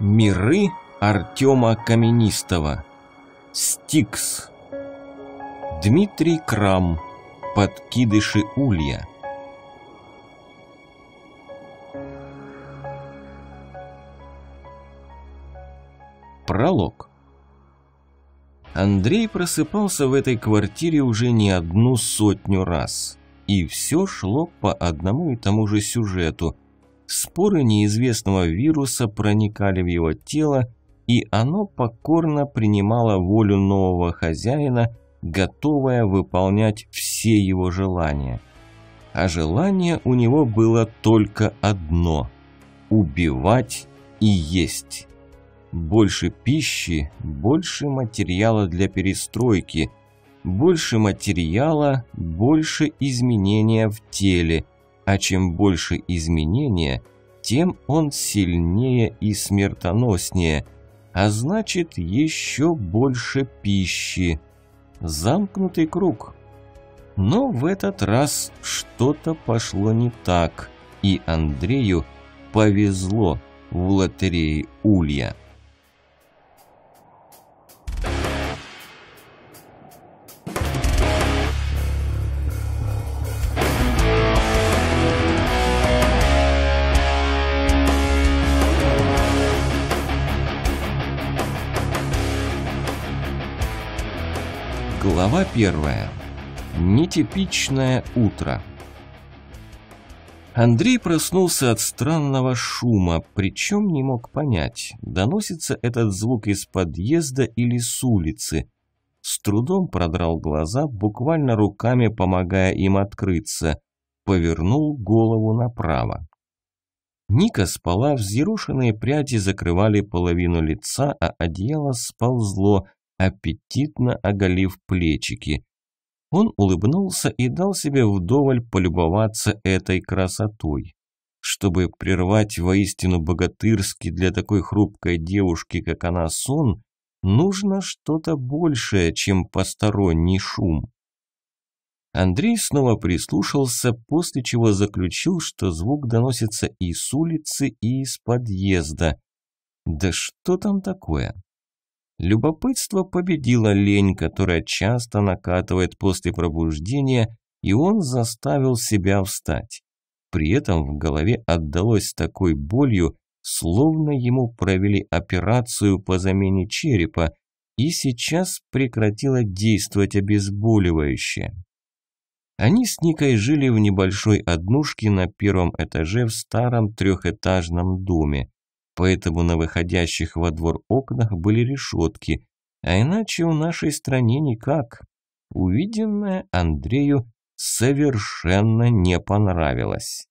Миры Артема Каменистого. Стикс. Дмитрий Крам. Подкидыши улья. Пролог. Андрей просыпался в этой квартире уже не одну сотню раз. И все шло по одному и тому же сюжету – споры неизвестного вируса проникали в его тело, и оно покорно принимало волю нового хозяина, готовое выполнять все его желания. А желание у него было только одно – убивать и есть. Больше пищи, больше материала для перестройки, больше материала, больше изменения в теле – а чем больше изменения, тем он сильнее и смертоноснее, а значит еще больше пищи. Замкнутый круг. Но в этот раз что-то пошло не так, и Андрею повезло в лотерее Улья. Глава первая. Нетипичное утро. Андрей проснулся от странного шума, причем не мог понять, доносится этот звук из подъезда или с улицы. С трудом продрал глаза, буквально руками помогая им открыться. Повернул голову направо. Ника спала, взъерушенные пряди закрывали половину лица, а одеяло сползло – аппетитно оголив плечики. Он улыбнулся и дал себе вдоволь полюбоваться этой красотой. Чтобы прервать воистину богатырский для такой хрупкой девушки, как она, сон, нужно что-то большее, чем посторонний шум. Андрей снова прислушался, после чего заключил, что звук доносится и с улицы, и из подъезда. Да что там такое? Любопытство победило лень, которая часто накатывает после пробуждения, и он заставил себя встать. При этом в голове отдалось такой болью, словно ему провели операцию по замене черепа, и сейчас прекратило действовать обезболивающее. Они с Никой жили в небольшой однушке на первом этаже в старом трехэтажном доме поэтому на выходящих во двор окнах были решетки, а иначе в нашей стране никак. Увиденное Андрею совершенно не понравилось.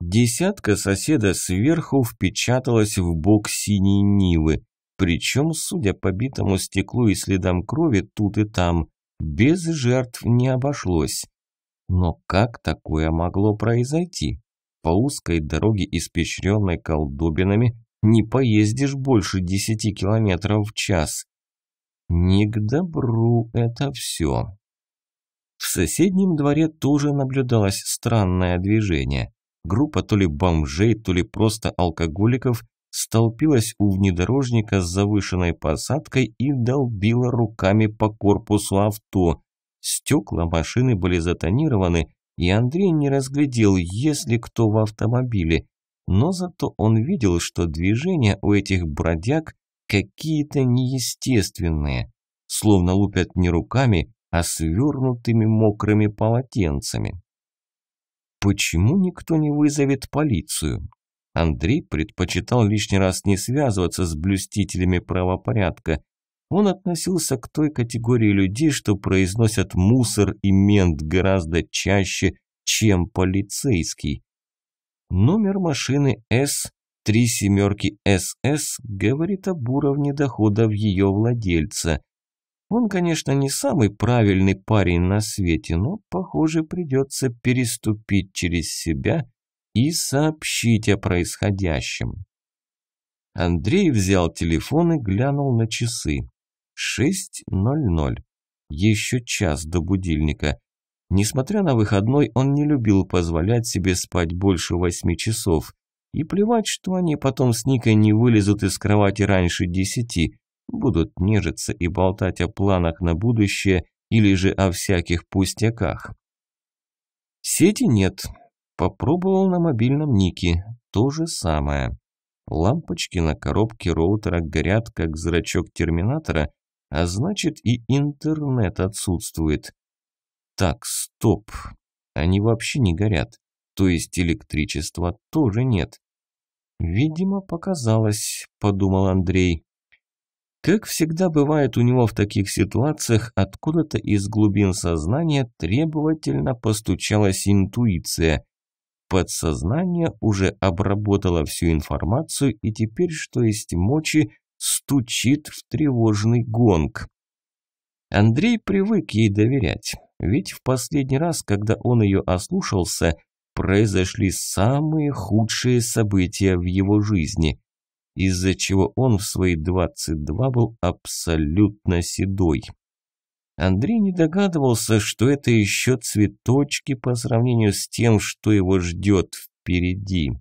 Десятка соседа сверху впечаталась в бок синей Нивы, причем, судя по битому стеклу и следам крови тут и там, без жертв не обошлось. Но как такое могло произойти? по узкой дороге, испещренной колдобинами, не поездишь больше десяти километров в час. Не к добру это все. В соседнем дворе тоже наблюдалось странное движение. Группа то ли бомжей, то ли просто алкоголиков столпилась у внедорожника с завышенной посадкой и долбила руками по корпусу авто. Стекла машины были затонированы, и Андрей не разглядел, есть ли кто в автомобиле, но зато он видел, что движения у этих бродяг какие-то неестественные, словно лупят не руками, а свернутыми мокрыми полотенцами. Почему никто не вызовет полицию? Андрей предпочитал лишний раз не связываться с блюстителями правопорядка, он относился к той категории людей, что произносят мусор и мент гораздо чаще, чем полицейский. Номер машины С три семерки СС говорит об уровне доходов ее владельца. Он, конечно, не самый правильный парень на свете, но, похоже, придется переступить через себя и сообщить о происходящем. Андрей взял телефон и глянул на часы. 6.00. Еще час до будильника. Несмотря на выходной, он не любил позволять себе спать больше восьми часов. И плевать, что они потом с Никой не вылезут из кровати раньше десяти, будут нежиться и болтать о планах на будущее или же о всяких пустяках. Сети нет. Попробовал на мобильном Нике. То же самое. Лампочки на коробке роутера горят, как зрачок терминатора, а значит, и интернет отсутствует. Так, стоп. Они вообще не горят. То есть электричества тоже нет. Видимо, показалось, подумал Андрей. Как всегда бывает у него в таких ситуациях, откуда-то из глубин сознания требовательно постучалась интуиция. Подсознание уже обработало всю информацию и теперь, что есть мочи, стучит в тревожный гонг. Андрей привык ей доверять, ведь в последний раз, когда он ее ослушался, произошли самые худшие события в его жизни, из-за чего он в свои 22 был абсолютно седой. Андрей не догадывался, что это еще цветочки по сравнению с тем, что его ждет впереди.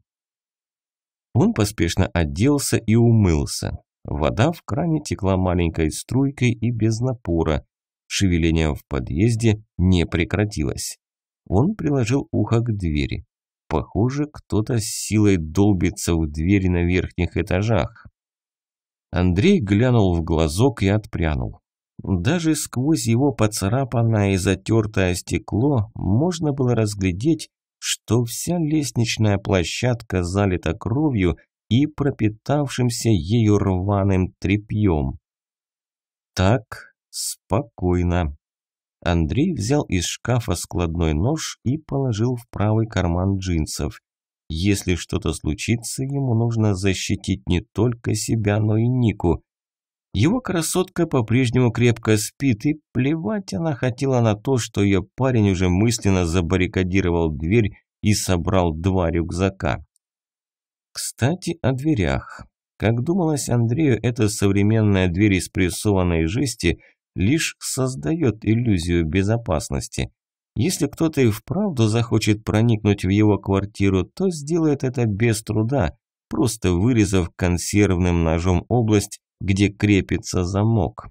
Он поспешно оделся и умылся. Вода в кране текла маленькой струйкой и без напора. Шевеление в подъезде не прекратилось. Он приложил ухо к двери. Похоже, кто-то с силой долбится в двери на верхних этажах. Андрей глянул в глазок и отпрянул. Даже сквозь его поцарапанное и затертое стекло можно было разглядеть, что вся лестничная площадка залита кровью и пропитавшимся ею рваным тряпьем. Так, спокойно. Андрей взял из шкафа складной нож и положил в правый карман джинсов. Если что-то случится, ему нужно защитить не только себя, но и Нику. Его красотка по-прежнему крепко спит, и плевать она хотела на то, что ее парень уже мысленно забаррикадировал дверь и собрал два рюкзака. Кстати, о дверях. Как думалось Андрею, эта современная дверь из прессованной жести лишь создает иллюзию безопасности. Если кто-то и вправду захочет проникнуть в его квартиру, то сделает это без труда, просто вырезав консервным ножом область, где крепится замок.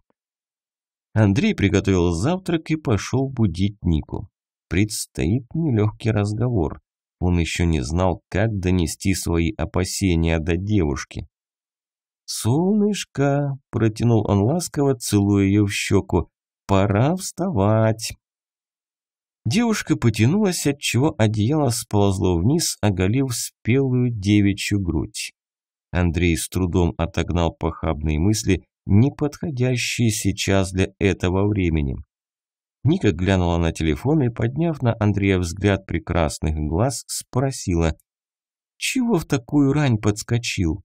Андрей приготовил завтрак и пошел будить Нику. Предстоит нелегкий разговор. Он еще не знал, как донести свои опасения до девушки. «Солнышко!» – протянул он ласково, целуя ее в щеку. «Пора вставать!» Девушка потянулась, отчего одеяло сползло вниз, оголив спелую девичью грудь. Андрей с трудом отогнал похабные мысли, не подходящие сейчас для этого времени. Ника глянула на телефон и, подняв на Андрея взгляд прекрасных глаз, спросила. «Чего в такую рань подскочил?»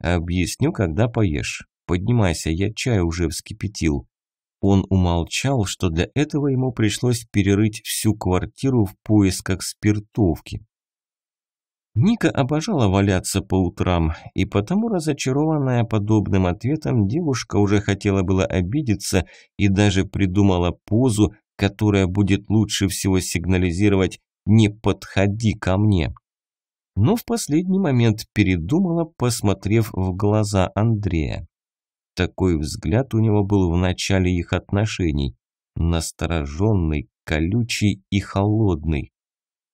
«Объясню, когда поешь. Поднимайся, я чай уже вскипятил». Он умолчал, что для этого ему пришлось перерыть всю квартиру в поисках спиртовки, Ника обожала валяться по утрам, и потому, разочарованная подобным ответом, девушка уже хотела было обидеться и даже придумала позу, которая будет лучше всего сигнализировать «не подходи ко мне». Но в последний момент передумала, посмотрев в глаза Андрея. Такой взгляд у него был в начале их отношений, настороженный, колючий и холодный.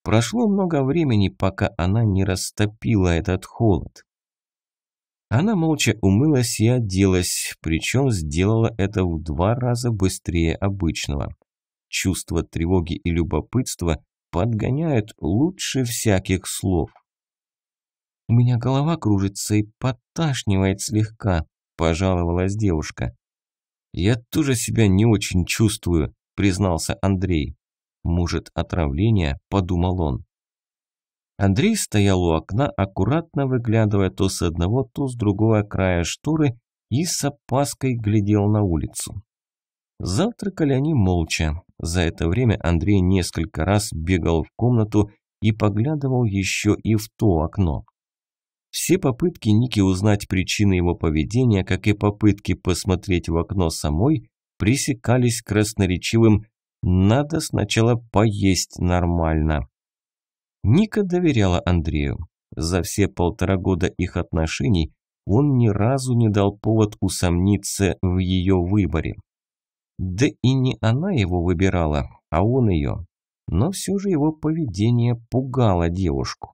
Прошло много времени, пока она не растопила этот холод. Она молча умылась и оделась, причем сделала это в два раза быстрее обычного. Чувство тревоги и любопытства подгоняют лучше всяких слов. «У меня голова кружится и подташнивает слегка», – пожаловалась девушка. «Я тоже себя не очень чувствую», – признался Андрей. Может, отравление, подумал он. Андрей стоял у окна, аккуратно выглядывая то с одного, то с другого края шторы и с опаской глядел на улицу. Завтракали они молча. За это время Андрей несколько раз бегал в комнату и поглядывал еще и в то окно. Все попытки Ники узнать причины его поведения, как и попытки посмотреть в окно самой, пресекались красноречивым надо сначала поесть нормально. Ника доверяла Андрею. За все полтора года их отношений он ни разу не дал повод усомниться в ее выборе. Да и не она его выбирала, а он ее. Но все же его поведение пугало девушку.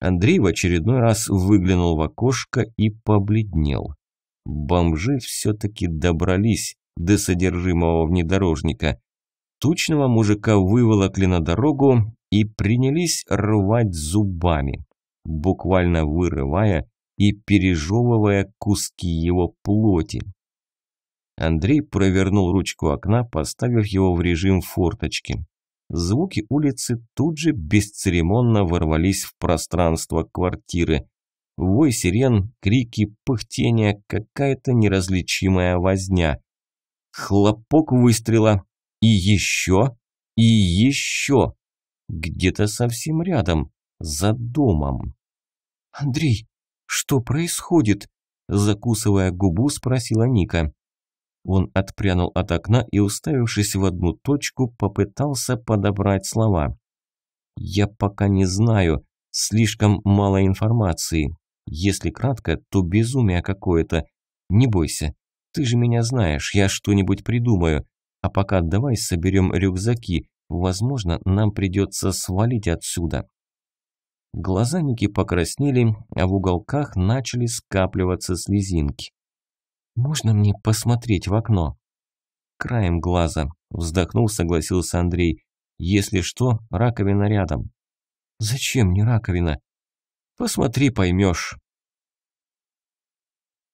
Андрей в очередной раз выглянул в окошко и побледнел. Бомжи все-таки добрались до содержимого внедорожника. Тучного мужика выволокли на дорогу и принялись рвать зубами, буквально вырывая и пережевывая куски его плоти. Андрей провернул ручку окна, поставив его в режим форточки. Звуки улицы тут же бесцеремонно ворвались в пространство квартиры. Вой сирен, крики, пыхтение, какая-то неразличимая возня хлопок выстрела. И еще, и еще. Где-то совсем рядом, за домом. «Андрей, что происходит?» Закусывая губу, спросила Ника. Он отпрянул от окна и, уставившись в одну точку, попытался подобрать слова. «Я пока не знаю. Слишком мало информации. Если кратко, то безумие какое-то. Не бойся, ты же меня знаешь, я что-нибудь придумаю. А пока давай соберем рюкзаки. Возможно, нам придется свалить отсюда». Глаза Ники покраснели, а в уголках начали скапливаться слезинки. «Можно мне посмотреть в окно?» «Краем глаза», – вздохнул, согласился Андрей. «Если что, раковина рядом». «Зачем мне раковина?» «Посмотри, поймешь».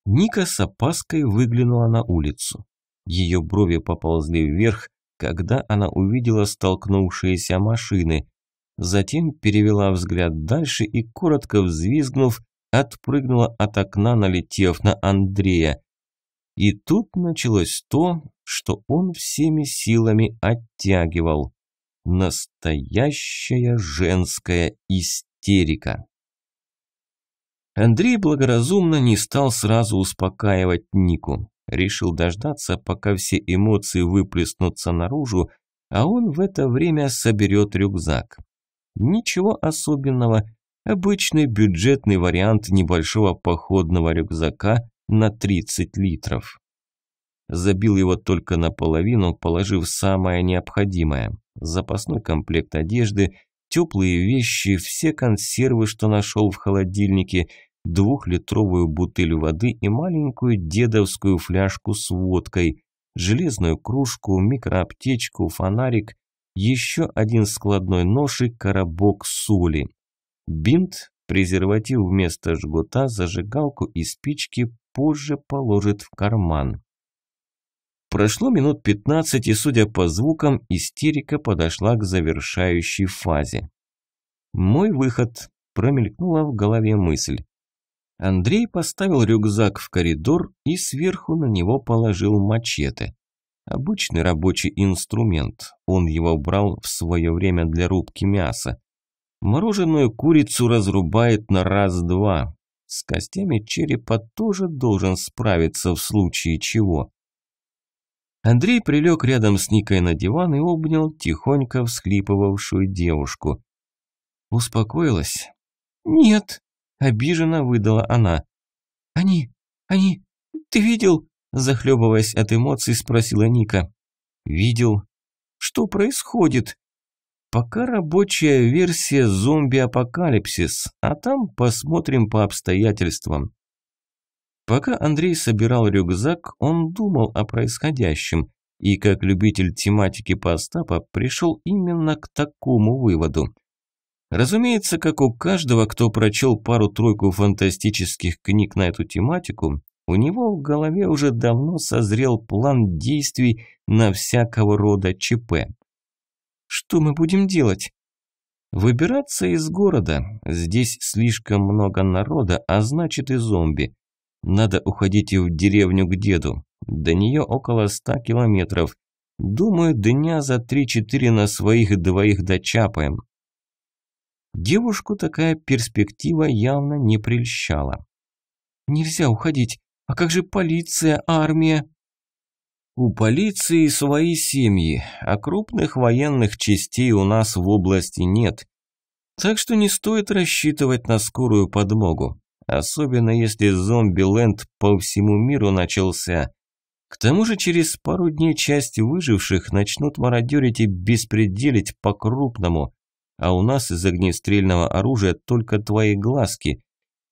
Ника с опаской выглянула на улицу. Ее брови поползли вверх, когда она увидела столкнувшиеся машины. Затем перевела взгляд дальше и, коротко взвизгнув, отпрыгнула от окна, налетев на Андрея. И тут началось то, что он всеми силами оттягивал. Настоящая женская истерика. Андрей благоразумно не стал сразу успокаивать Нику. Решил дождаться, пока все эмоции выплеснутся наружу, а он в это время соберет рюкзак. Ничего особенного, обычный бюджетный вариант небольшого походного рюкзака на 30 литров. Забил его только наполовину, положив самое необходимое – запасной комплект одежды – теплые вещи, все консервы, что нашел в холодильнике, двухлитровую бутыль воды и маленькую дедовскую фляжку с водкой, железную кружку, микроаптечку, фонарик, еще один складной нож и коробок соли. Бинт, презерватив вместо жгута, зажигалку и спички позже положит в карман. Прошло минут 15, и, судя по звукам, истерика подошла к завершающей фазе. «Мой выход», – промелькнула в голове мысль. Андрей поставил рюкзак в коридор и сверху на него положил мачете. Обычный рабочий инструмент, он его брал в свое время для рубки мяса. Мороженую курицу разрубает на раз-два. С костями черепа тоже должен справиться в случае чего. Андрей прилег рядом с Никой на диван и обнял тихонько всхлипывавшую девушку. Успокоилась? «Нет», – обиженно выдала она. «Они, они, ты видел?» – захлебываясь от эмоций, спросила Ника. «Видел». «Что происходит?» Пока рабочая версия зомби-апокалипсис, а там посмотрим по обстоятельствам. Пока Андрей собирал рюкзак, он думал о происходящем, и как любитель тематики постапа пришел именно к такому выводу. Разумеется, как у каждого, кто прочел пару-тройку фантастических книг на эту тематику, у него в голове уже давно созрел план действий на всякого рода ЧП. «Что мы будем делать?» «Выбираться из города. Здесь слишком много народа, а значит и зомби. Надо уходить и в деревню к деду. До нее около ста километров. Думаю, дня за три-четыре на своих двоих дочапаем. Девушку такая перспектива явно не прельщала. «Нельзя уходить. А как же полиция, армия?» «У полиции свои семьи, а крупных военных частей у нас в области нет. Так что не стоит рассчитывать на скорую подмогу. Особенно если зомби-ленд по всему миру начался. К тому же через пару дней часть выживших начнут мародерить и беспределить по-крупному. А у нас из огнестрельного оружия только твои глазки.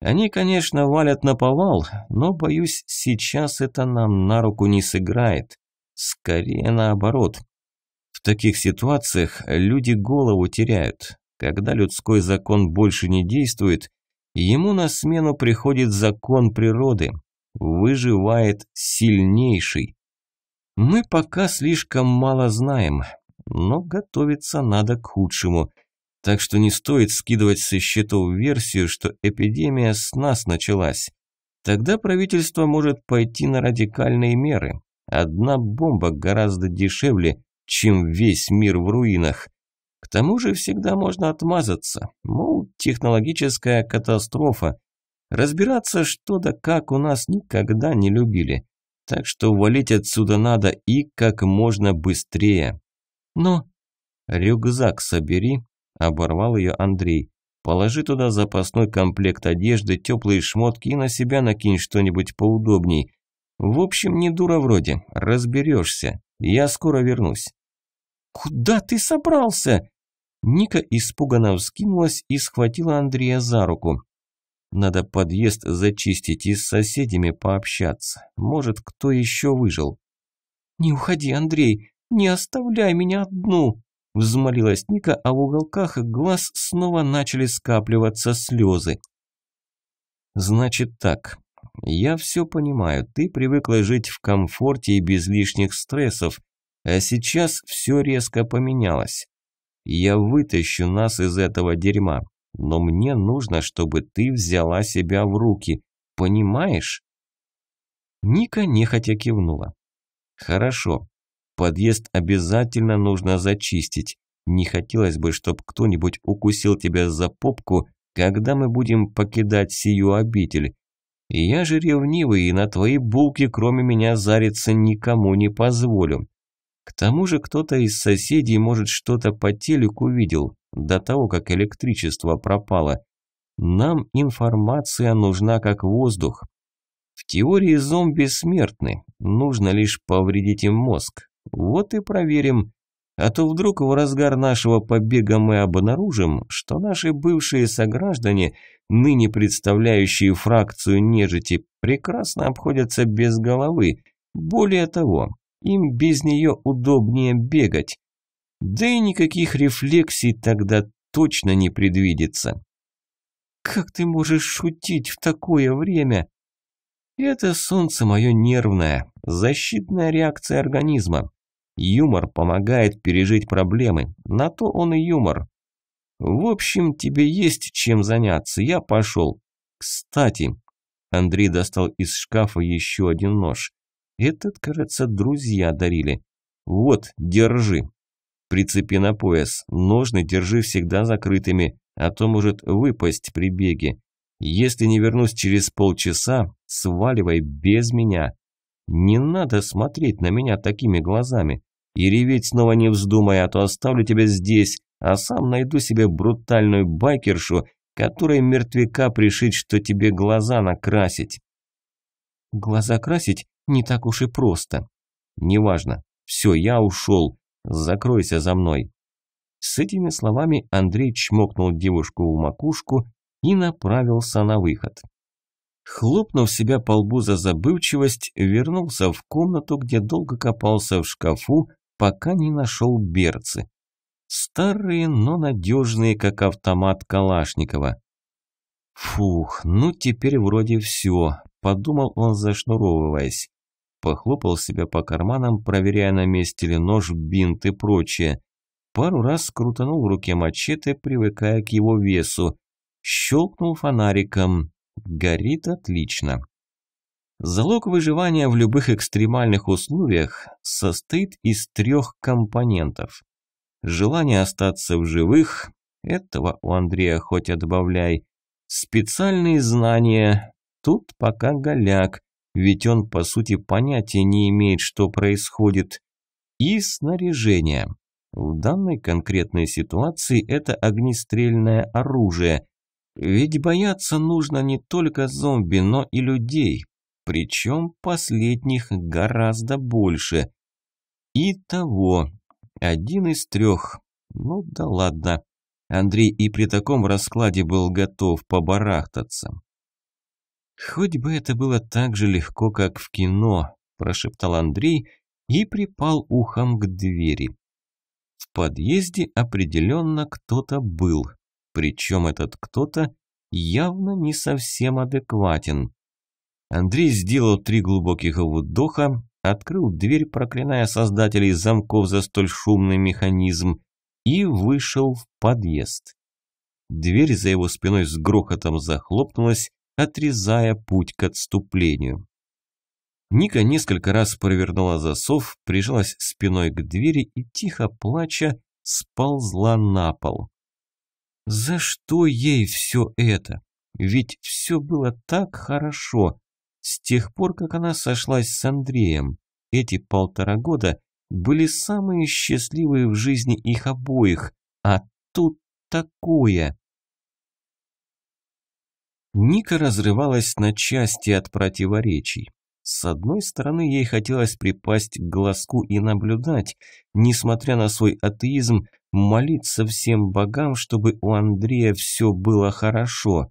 Они, конечно, валят на повал, но, боюсь, сейчас это нам на руку не сыграет. Скорее наоборот. В таких ситуациях люди голову теряют. Когда людской закон больше не действует, Ему на смену приходит закон природы. Выживает сильнейший. Мы пока слишком мало знаем, но готовиться надо к худшему. Так что не стоит скидывать со счетов версию, что эпидемия с нас началась. Тогда правительство может пойти на радикальные меры. Одна бомба гораздо дешевле, чем весь мир в руинах. К тому же всегда можно отмазаться, мол, технологическая катастрофа. Разбираться что да как у нас никогда не любили, так что валить отсюда надо и как можно быстрее. Но рюкзак собери, оборвал ее Андрей. Положи туда запасной комплект одежды, теплые шмотки и на себя накинь что-нибудь поудобней. В общем, не дура вроде, разберешься. Я скоро вернусь. «Куда ты собрался?» Ника испуганно вскинулась и схватила Андрея за руку. «Надо подъезд зачистить и с соседями пообщаться. Может, кто еще выжил?» «Не уходи, Андрей! Не оставляй меня одну!» Взмолилась Ника, а в уголках глаз снова начали скапливаться слезы. «Значит так. Я все понимаю. Ты привыкла жить в комфорте и без лишних стрессов. А сейчас все резко поменялось. Я вытащу нас из этого дерьма, но мне нужно, чтобы ты взяла себя в руки. Понимаешь?» Ника нехотя кивнула. «Хорошо. Подъезд обязательно нужно зачистить. Не хотелось бы, чтобы кто-нибудь укусил тебя за попку, когда мы будем покидать сию обитель. Я же ревнивый, и на твои булки кроме меня зариться никому не позволю. К тому же кто-то из соседей, может, что-то по телеку видел, до того, как электричество пропало. Нам информация нужна как воздух. В теории зомби смертны, нужно лишь повредить им мозг. Вот и проверим. А то вдруг в разгар нашего побега мы обнаружим, что наши бывшие сограждане, ныне представляющие фракцию нежити, прекрасно обходятся без головы. Более того, им без нее удобнее бегать. Да и никаких рефлексий тогда точно не предвидится. «Как ты можешь шутить в такое время?» «Это солнце мое нервное, защитная реакция организма. Юмор помогает пережить проблемы, на то он и юмор. В общем, тебе есть чем заняться, я пошел. Кстати...» Андрей достал из шкафа еще один нож. Этот, кажется, друзья дарили. Вот, держи. Прицепи на пояс. Ножны держи всегда закрытыми, а то может выпасть при беге. Если не вернусь через полчаса, сваливай без меня. Не надо смотреть на меня такими глазами. И реветь снова не вздумай, а то оставлю тебя здесь, а сам найду себе брутальную байкершу, которой мертвяка пришить, что тебе глаза накрасить. Глаза красить? не так уж и просто. Неважно. Все, я ушел. Закройся за мной. С этими словами Андрей чмокнул девушку в макушку и направился на выход. Хлопнув себя по лбу за забывчивость, вернулся в комнату, где долго копался в шкафу, пока не нашел берцы. Старые, но надежные, как автомат Калашникова. «Фух, ну теперь вроде все», – подумал он, зашнуровываясь. Похлопал себя по карманам, проверяя на месте ли нож, бинт и прочее. Пару раз крутанул в руке мачете, привыкая к его весу. Щелкнул фонариком. Горит отлично. Залог выживания в любых экстремальных условиях состоит из трех компонентов. Желание остаться в живых, этого у Андрея хоть отбавляй, специальные знания, тут пока голяк, ведь он, по сути, понятия не имеет, что происходит. И снаряжение. В данной конкретной ситуации это огнестрельное оружие. Ведь бояться нужно не только зомби, но и людей. Причем последних гораздо больше. Итого, один из трех. Ну да ладно. Андрей и при таком раскладе был готов побарахтаться. «Хоть бы это было так же легко, как в кино», – прошептал Андрей и припал ухом к двери. В подъезде определенно кто-то был, причем этот кто-то явно не совсем адекватен. Андрей сделал три глубоких вдоха, открыл дверь, проклиная создателей замков за столь шумный механизм, и вышел в подъезд. Дверь за его спиной с грохотом захлопнулась, отрезая путь к отступлению. Ника несколько раз провернула засов, прижалась спиной к двери и, тихо плача, сползла на пол. За что ей все это? Ведь все было так хорошо. С тех пор, как она сошлась с Андреем, эти полтора года были самые счастливые в жизни их обоих, а тут такое. Ника разрывалась на части от противоречий. С одной стороны, ей хотелось припасть к глазку и наблюдать, несмотря на свой атеизм, молиться всем богам, чтобы у Андрея все было хорошо.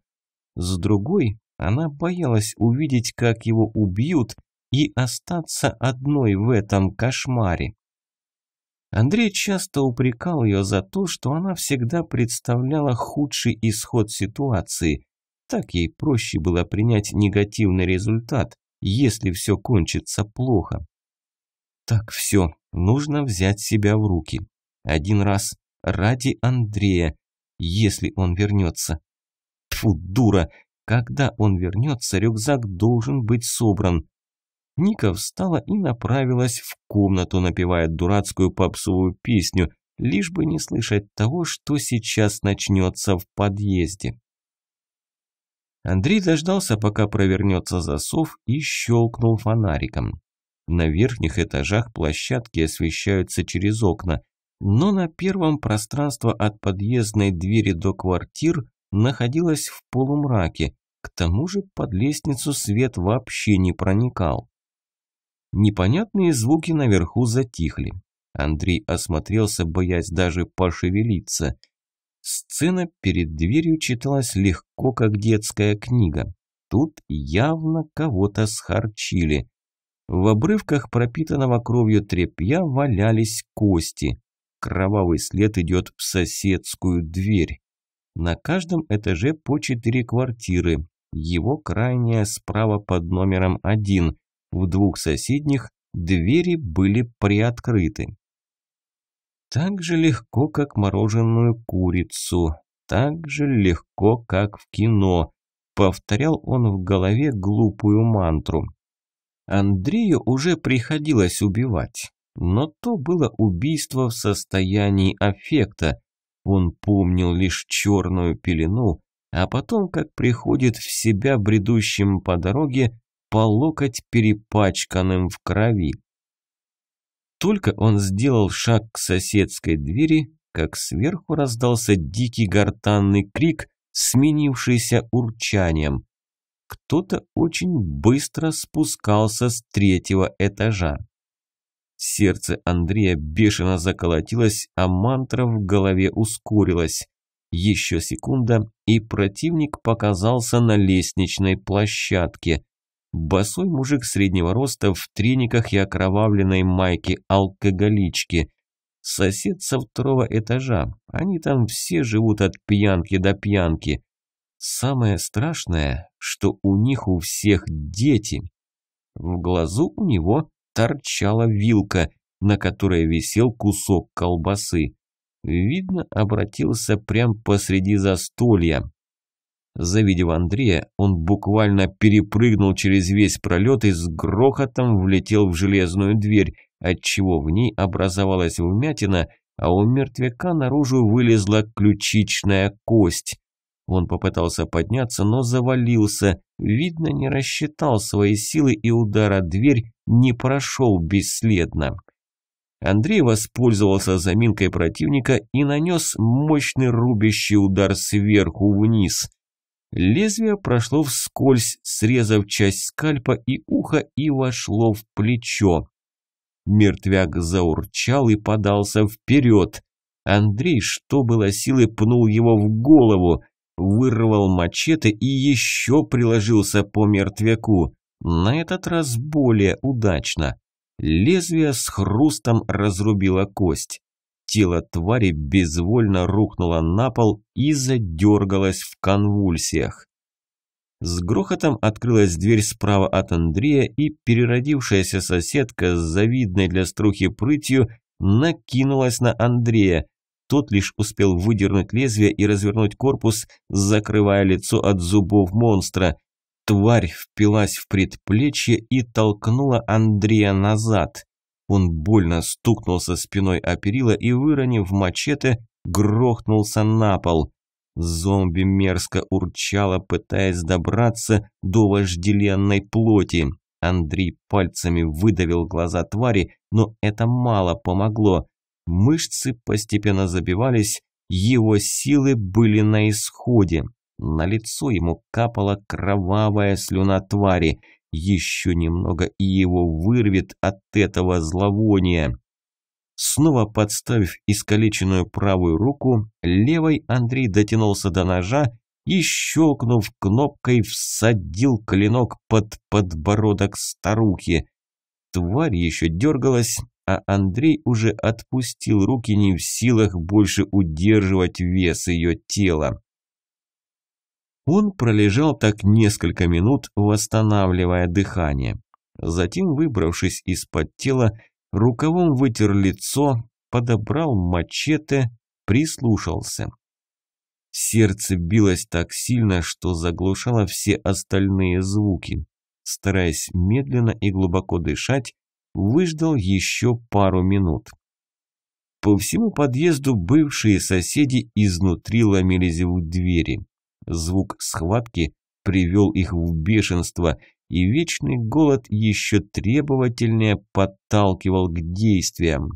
С другой, она боялась увидеть, как его убьют, и остаться одной в этом кошмаре. Андрей часто упрекал ее за то, что она всегда представляла худший исход ситуации, так ей проще было принять негативный результат, если все кончится плохо. Так все, нужно взять себя в руки. Один раз ради Андрея, если он вернется. Фу, дура, когда он вернется, рюкзак должен быть собран. Ника встала и направилась в комнату, напевая дурацкую попсовую песню, лишь бы не слышать того, что сейчас начнется в подъезде. Андрей дождался, пока провернется засов и щелкнул фонариком. На верхних этажах площадки освещаются через окна, но на первом пространство от подъездной двери до квартир находилось в полумраке, к тому же под лестницу свет вообще не проникал. Непонятные звуки наверху затихли. Андрей осмотрелся, боясь даже пошевелиться – Сцена перед дверью читалась легко, как детская книга. Тут явно кого-то схарчили. В обрывках пропитанного кровью тряпья валялись кости. Кровавый след идет в соседскую дверь. На каждом этаже по четыре квартиры. Его крайняя справа под номером один. В двух соседних двери были приоткрыты. Так же легко, как мороженую курицу. Так же легко, как в кино. Повторял он в голове глупую мантру. Андрею уже приходилось убивать. Но то было убийство в состоянии аффекта. Он помнил лишь черную пелену, а потом, как приходит в себя бредущим по дороге, по локоть перепачканным в крови. Только он сделал шаг к соседской двери, как сверху раздался дикий гортанный крик, сменившийся урчанием. Кто-то очень быстро спускался с третьего этажа. Сердце Андрея бешено заколотилось, а мантра в голове ускорилась. Еще секунда, и противник показался на лестничной площадке. Босой мужик среднего роста в трениках и окровавленной майке алкоголички. Сосед со второго этажа. Они там все живут от пьянки до пьянки. Самое страшное, что у них у всех дети. В глазу у него торчала вилка, на которой висел кусок колбасы. Видно, обратился прямо посреди застолья. Завидев Андрея, он буквально перепрыгнул через весь пролет и с грохотом влетел в железную дверь, отчего в ней образовалась вмятина, а у мертвяка наружу вылезла ключичная кость. Он попытался подняться, но завалился, видно, не рассчитал свои силы и удара дверь не прошел бесследно. Андрей воспользовался заминкой противника и нанес мощный рубящий удар сверху вниз – Лезвие прошло вскользь, срезав часть скальпа и уха и вошло в плечо. Мертвяк заурчал и подался вперед. Андрей, что было силы, пнул его в голову, вырвал мачете и еще приложился по мертвяку. На этот раз более удачно. Лезвие с хрустом разрубило кость. Тело твари безвольно рухнуло на пол и задергалось в конвульсиях. С грохотом открылась дверь справа от Андрея, и переродившаяся соседка с завидной для струхи прытью накинулась на Андрея. Тот лишь успел выдернуть лезвие и развернуть корпус, закрывая лицо от зубов монстра. Тварь впилась в предплечье и толкнула Андрея назад. Он больно стукнулся спиной о перила и, выронив мачете, грохнулся на пол. Зомби мерзко урчало, пытаясь добраться до вожделенной плоти. Андрей пальцами выдавил глаза твари, но это мало помогло. Мышцы постепенно забивались, его силы были на исходе. На лицо ему капала кровавая слюна твари – еще немного и его вырвет от этого зловония. Снова подставив искалеченную правую руку, левой Андрей дотянулся до ножа и, щелкнув кнопкой, всадил клинок под подбородок старухи. Тварь еще дергалась, а Андрей уже отпустил руки не в силах больше удерживать вес ее тела. Он пролежал так несколько минут, восстанавливая дыхание. Затем, выбравшись из-под тела, рукавом вытер лицо, подобрал мачете, прислушался. Сердце билось так сильно, что заглушало все остальные звуки. Стараясь медленно и глубоко дышать, выждал еще пару минут. По всему подъезду бывшие соседи изнутри ломились в двери. Звук схватки привел их в бешенство, и вечный голод еще требовательнее подталкивал к действиям.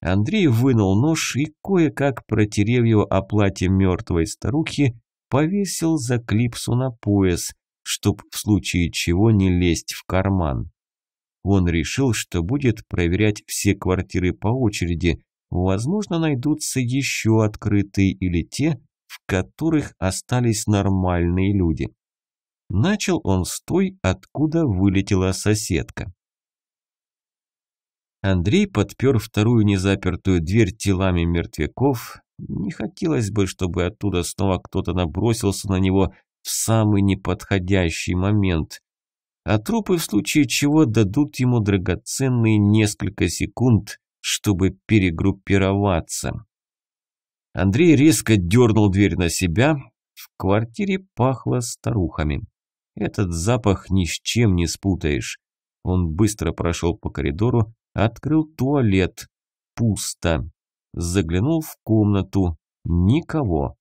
Андрей вынул нож и, кое-как протерев его о платье мертвой старухи, повесил за клипсу на пояс, чтоб в случае чего не лезть в карман. Он решил, что будет проверять все квартиры по очереди, возможно, найдутся еще открытые или те, в которых остались нормальные люди. Начал он с той, откуда вылетела соседка. Андрей подпер вторую незапертую дверь телами мертвяков. Не хотелось бы, чтобы оттуда снова кто-то набросился на него в самый неподходящий момент. А трупы в случае чего дадут ему драгоценные несколько секунд, чтобы перегруппироваться. Андрей резко дернул дверь на себя. В квартире пахло старухами. Этот запах ни с чем не спутаешь. Он быстро прошел по коридору, открыл туалет. Пусто. Заглянул в комнату. Никого.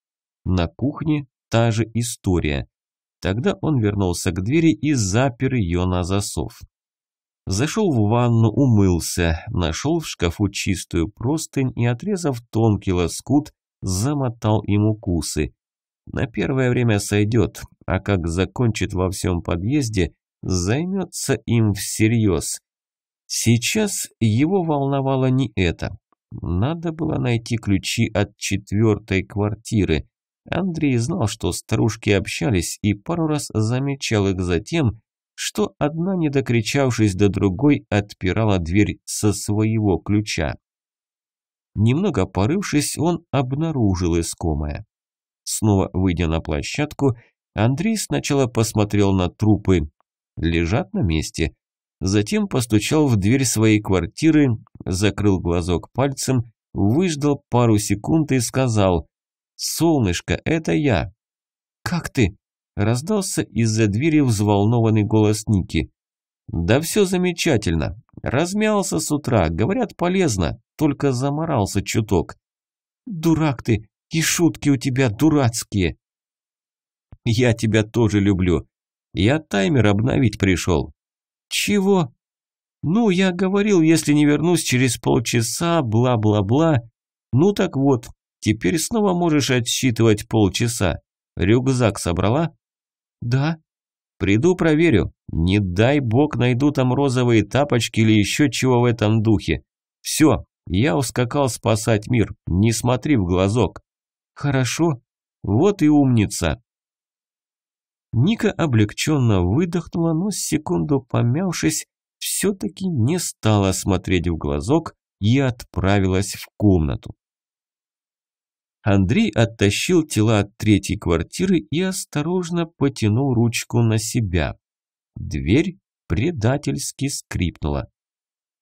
На кухне та же история. Тогда он вернулся к двери и запер ее на засов. Зашел в ванну, умылся, нашел в шкафу чистую простынь и, отрезав тонкий лоскут, замотал им укусы. На первое время сойдет, а как закончит во всем подъезде, займется им всерьез. Сейчас его волновало не это. Надо было найти ключи от четвертой квартиры. Андрей знал, что старушки общались и пару раз замечал их за тем, что одна, не докричавшись до другой, отпирала дверь со своего ключа. Немного порывшись, он обнаружил искомое. Снова выйдя на площадку, Андрей сначала посмотрел на трупы. Лежат на месте. Затем постучал в дверь своей квартиры, закрыл глазок пальцем, выждал пару секунд и сказал «Солнышко, это я». «Как ты?» – раздался из-за двери взволнованный голос Ники. «Да все замечательно. Размялся с утра, говорят, полезно, только заморался чуток». «Дурак ты, и шутки у тебя дурацкие!» «Я тебя тоже люблю. Я таймер обновить пришел». «Чего?» «Ну, я говорил, если не вернусь через полчаса, бла-бла-бла. Ну так вот, теперь снова можешь отсчитывать полчаса. Рюкзак собрала?» «Да», Приду проверю. Не дай бог найду там розовые тапочки или еще чего в этом духе. Все, я ускакал спасать мир, не смотри в глазок. Хорошо, вот и умница. Ника облегченно выдохнула, но секунду помявшись, все-таки не стала смотреть в глазок и отправилась в комнату. Андрей оттащил тела от третьей квартиры и осторожно потянул ручку на себя. Дверь предательски скрипнула.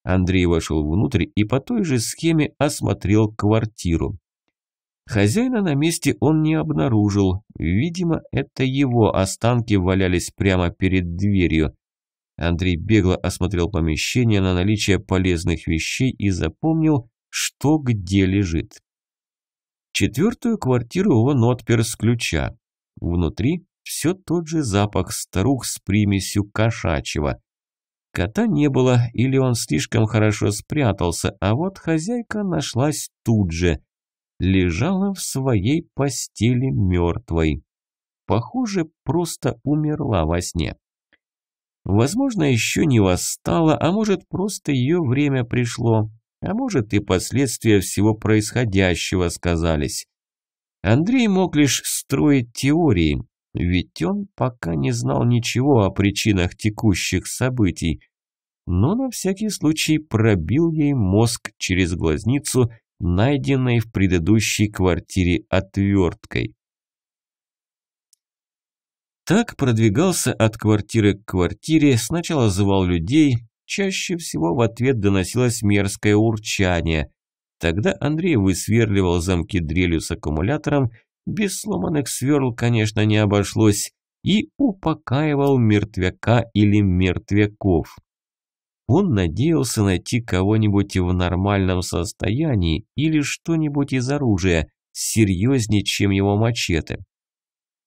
Андрей вошел внутрь и по той же схеме осмотрел квартиру. Хозяина на месте он не обнаружил. Видимо, это его останки валялись прямо перед дверью. Андрей бегло осмотрел помещение на наличие полезных вещей и запомнил, что где лежит. Четвертую квартиру он отпер с ключа. Внутри все тот же запах старух с примесью кошачьего. Кота не было, или он слишком хорошо спрятался, а вот хозяйка нашлась тут же. Лежала в своей постели мертвой. Похоже, просто умерла во сне. Возможно, еще не восстала, а может, просто ее время пришло а может и последствия всего происходящего сказались. Андрей мог лишь строить теории, ведь он пока не знал ничего о причинах текущих событий, но на всякий случай пробил ей мозг через глазницу, найденной в предыдущей квартире отверткой. Так продвигался от квартиры к квартире, сначала звал людей, Чаще всего в ответ доносилось мерзкое урчание. Тогда Андрей высверливал замки дрелью с аккумулятором, без сломанных сверл, конечно, не обошлось, и упокаивал мертвяка или мертвяков. Он надеялся найти кого-нибудь в нормальном состоянии или что-нибудь из оружия, серьезнее, чем его мачете.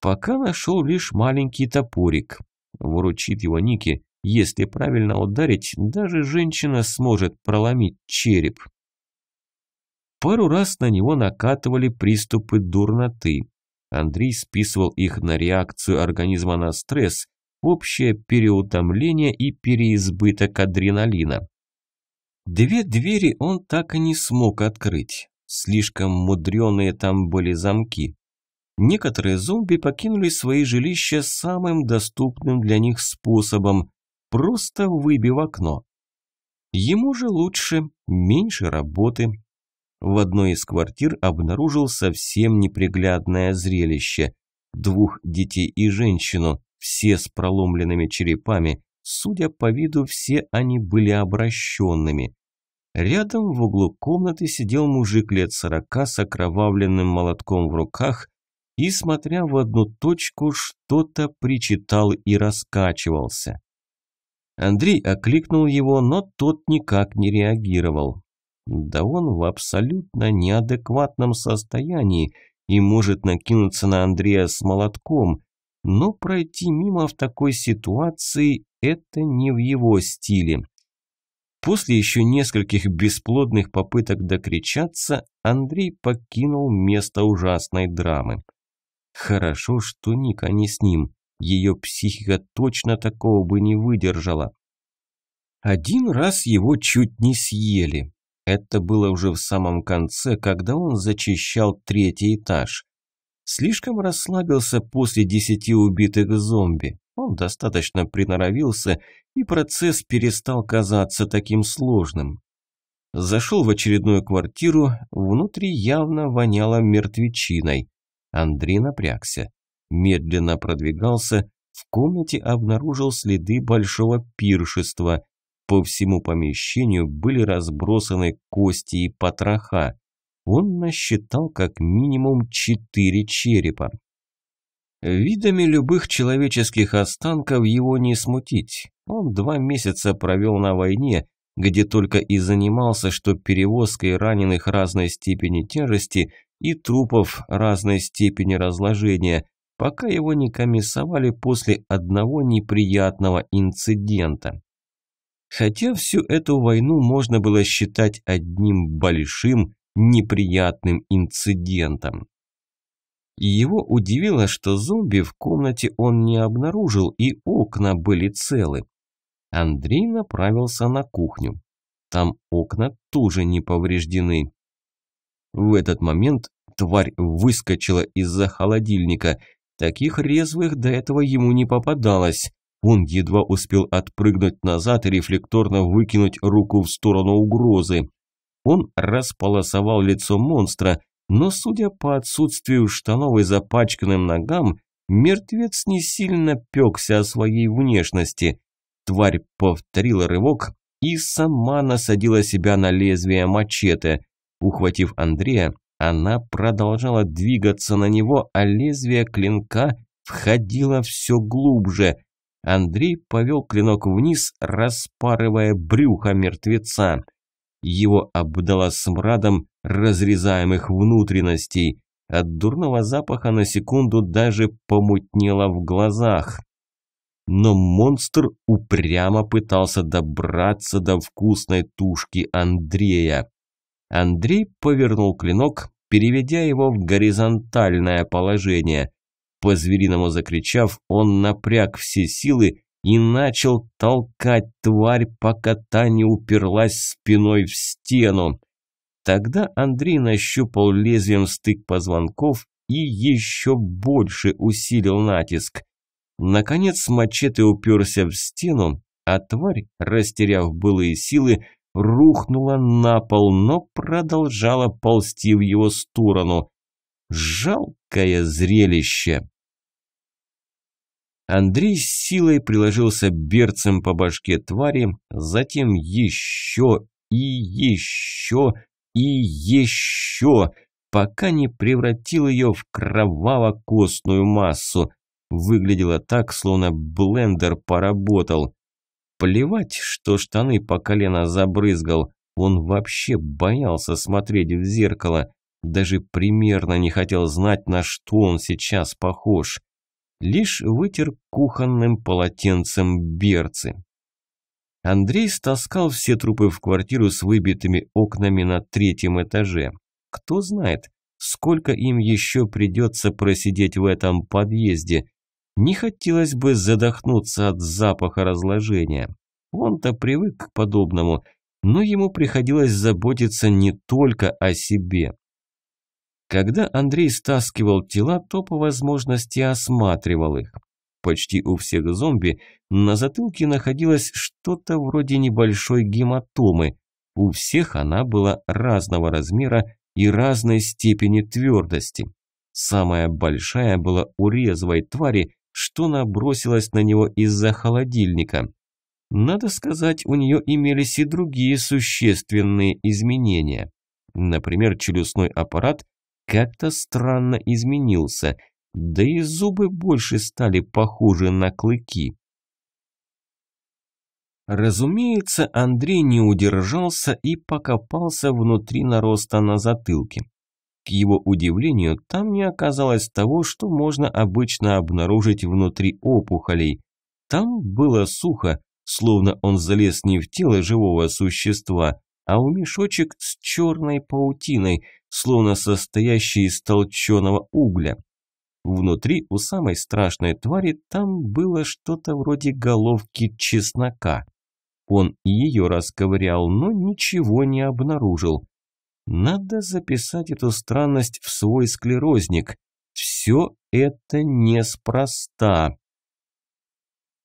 Пока нашел лишь маленький топорик. Вручит его Ники, если правильно ударить, даже женщина сможет проломить череп. Пару раз на него накатывали приступы дурноты. Андрей списывал их на реакцию организма на стресс, общее переутомление и переизбыток адреналина. Две двери он так и не смог открыть. Слишком мудреные там были замки. Некоторые зомби покинули свои жилища самым доступным для них способом, Просто выбив окно. Ему же лучше, меньше работы. В одной из квартир обнаружил совсем неприглядное зрелище. Двух детей и женщину, все с проломленными черепами. Судя по виду, все они были обращенными. Рядом в углу комнаты сидел мужик лет сорока с окровавленным молотком в руках и, смотря в одну точку, что-то причитал и раскачивался. Андрей окликнул его, но тот никак не реагировал. Да он в абсолютно неадекватном состоянии и может накинуться на Андрея с молотком, но пройти мимо в такой ситуации – это не в его стиле. После еще нескольких бесплодных попыток докричаться, Андрей покинул место ужасной драмы. Хорошо, что Ника не с ним. Ее психика точно такого бы не выдержала. Один раз его чуть не съели. Это было уже в самом конце, когда он зачищал третий этаж. Слишком расслабился после десяти убитых зомби. Он достаточно приноровился, и процесс перестал казаться таким сложным. Зашел в очередную квартиру, внутри явно воняло мертвечиной. Андрей напрягся медленно продвигался, в комнате обнаружил следы большого пиршества. По всему помещению были разбросаны кости и потроха. Он насчитал как минимум четыре черепа. Видами любых человеческих останков его не смутить. Он два месяца провел на войне, где только и занимался, что перевозкой раненых разной степени тяжести и трупов разной степени разложения – пока его не комиссовали после одного неприятного инцидента. Хотя всю эту войну можно было считать одним большим неприятным инцидентом. И его удивило, что зомби в комнате он не обнаружил, и окна были целы. Андрей направился на кухню. Там окна тоже не повреждены. В этот момент тварь выскочила из-за холодильника, Таких резвых до этого ему не попадалось. Он едва успел отпрыгнуть назад и рефлекторно выкинуть руку в сторону угрозы. Он располосовал лицо монстра, но, судя по отсутствию штанов и запачканным ногам, мертвец не сильно пекся о своей внешности. Тварь повторила рывок и сама насадила себя на лезвие мачете. Ухватив Андрея, она продолжала двигаться на него, а лезвие клинка входило все глубже. Андрей повел клинок вниз, распарывая брюхо мертвеца. Его обдало смрадом разрезаемых внутренностей. От дурного запаха на секунду даже помутнело в глазах. Но монстр упрямо пытался добраться до вкусной тушки Андрея. Андрей повернул клинок, переведя его в горизонтальное положение. По-звериному закричав, он напряг все силы и начал толкать тварь, пока та не уперлась спиной в стену. Тогда Андрей нащупал лезвием стык позвонков и еще больше усилил натиск. Наконец мачете уперся в стену, а тварь, растеряв былые силы, рухнула на пол, но продолжала ползти в его сторону. Жалкое зрелище. Андрей с силой приложился берцем по башке твари, затем еще и еще и еще, пока не превратил ее в кроваво-костную массу. Выглядело так, словно блендер поработал. Плевать, что штаны по колено забрызгал. Он вообще боялся смотреть в зеркало. Даже примерно не хотел знать, на что он сейчас похож. Лишь вытер кухонным полотенцем берцы. Андрей стаскал все трупы в квартиру с выбитыми окнами на третьем этаже. Кто знает, сколько им еще придется просидеть в этом подъезде. Не хотелось бы задохнуться от запаха разложения. Он-то привык к подобному, но ему приходилось заботиться не только о себе. Когда Андрей стаскивал тела, то по возможности осматривал их. Почти у всех зомби на затылке находилось что-то вроде небольшой гематомы. У всех она была разного размера и разной степени твердости. Самая большая была у резвой твари, что набросилась на него из-за холодильника. Надо сказать, у нее имелись и другие существенные изменения. Например, челюстной аппарат как-то странно изменился, да и зубы больше стали похожи на клыки. Разумеется, Андрей не удержался и покопался внутри нароста на затылке. К его удивлению, там не оказалось того, что можно обычно обнаружить внутри опухолей. Там было сухо, словно он залез не в тело живого существа, а у мешочек с черной паутиной, словно состоящий из толченого угля. Внутри у самой страшной твари там было что-то вроде головки чеснока. Он ее расковырял, но ничего не обнаружил. Надо записать эту странность в свой склерозник. Все это неспроста.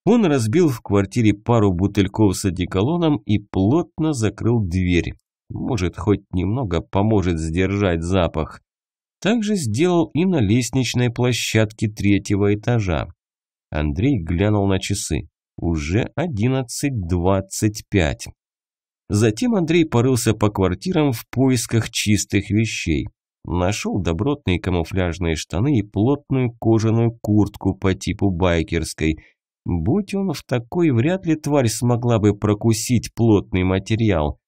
Он разбил в квартире пару бутыльков с одеколоном и плотно закрыл дверь. Может, хоть немного поможет сдержать запах. Также сделал и на лестничной площадке третьего этажа. Андрей глянул на часы. Уже одиннадцать двадцать пять. Затем Андрей порылся по квартирам в поисках чистых вещей. Нашел добротные камуфляжные штаны и плотную кожаную куртку по типу байкерской. Будь он в такой, вряд ли тварь смогла бы прокусить плотный материал.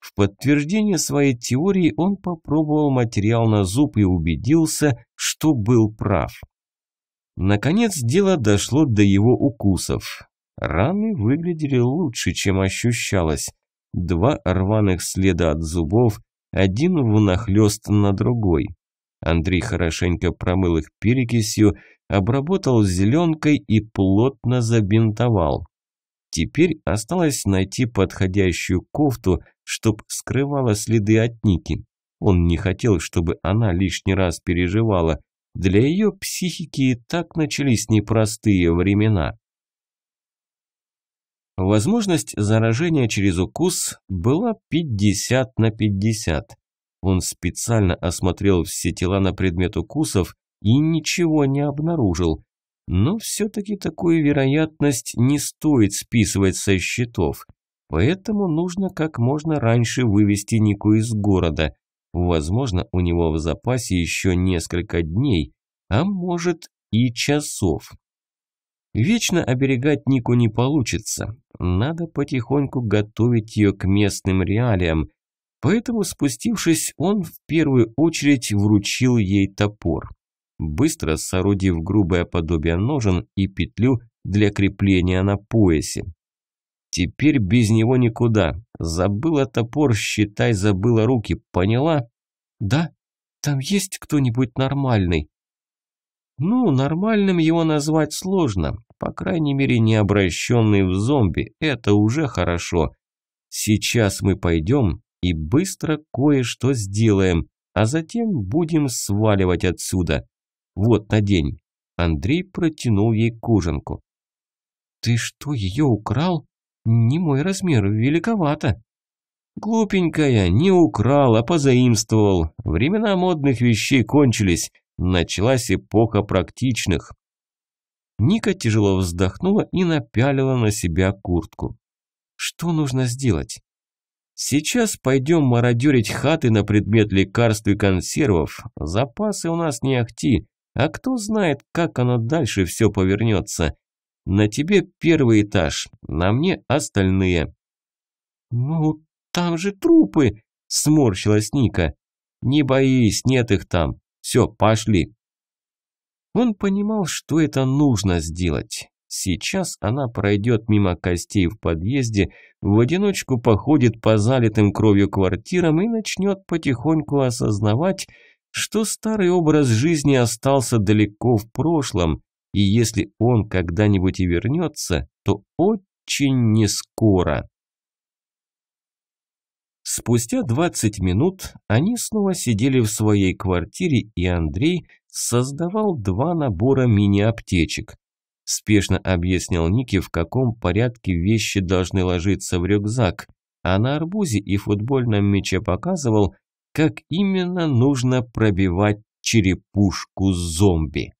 В подтверждение своей теории он попробовал материал на зуб и убедился, что был прав. Наконец дело дошло до его укусов. Раны выглядели лучше, чем ощущалось два рваных следа от зубов, один внахлёст на другой. Андрей хорошенько промыл их перекисью, обработал зеленкой и плотно забинтовал. Теперь осталось найти подходящую кофту, чтоб скрывала следы от Ники. Он не хотел, чтобы она лишний раз переживала. Для ее психики и так начались непростые времена. Возможность заражения через укус была 50 на 50. Он специально осмотрел все тела на предмет укусов и ничего не обнаружил. Но все-таки такую вероятность не стоит списывать со счетов. Поэтому нужно как можно раньше вывести Нику из города. Возможно, у него в запасе еще несколько дней, а может и часов. Вечно оберегать Нику не получится. Надо потихоньку готовить ее к местным реалиям. Поэтому, спустившись, он в первую очередь вручил ей топор. Быстро соорудив грубое подобие ножен и петлю для крепления на поясе. Теперь без него никуда. Забыла топор, считай, забыла руки. Поняла? Да, там есть кто-нибудь нормальный? Ну, нормальным его назвать сложно, по крайней мере не обращенный в зомби, это уже хорошо. Сейчас мы пойдем и быстро кое-что сделаем, а затем будем сваливать отсюда. Вот, надень. Андрей протянул ей кожанку. «Ты что, ее украл? Не мой размер, великовато!» «Глупенькая, не украл, а позаимствовал. Времена модных вещей кончились. Началась эпоха практичных. Ника тяжело вздохнула и напялила на себя куртку. Что нужно сделать? Сейчас пойдем мародерить хаты на предмет лекарств и консервов. Запасы у нас не ахти, а кто знает, как оно дальше все повернется. На тебе первый этаж, на мне остальные. Ну, там же трупы, сморщилась Ника. Не боись, нет их там. Все, пошли. Он понимал, что это нужно сделать. Сейчас она пройдет мимо костей в подъезде, в одиночку походит по залитым кровью квартирам и начнет потихоньку осознавать, что старый образ жизни остался далеко в прошлом, и если он когда-нибудь и вернется, то очень нескоро. Спустя 20 минут они снова сидели в своей квартире, и Андрей создавал два набора мини-аптечек. Спешно объяснил Нике, в каком порядке вещи должны ложиться в рюкзак, а на арбузе и футбольном мяче показывал, как именно нужно пробивать черепушку зомби.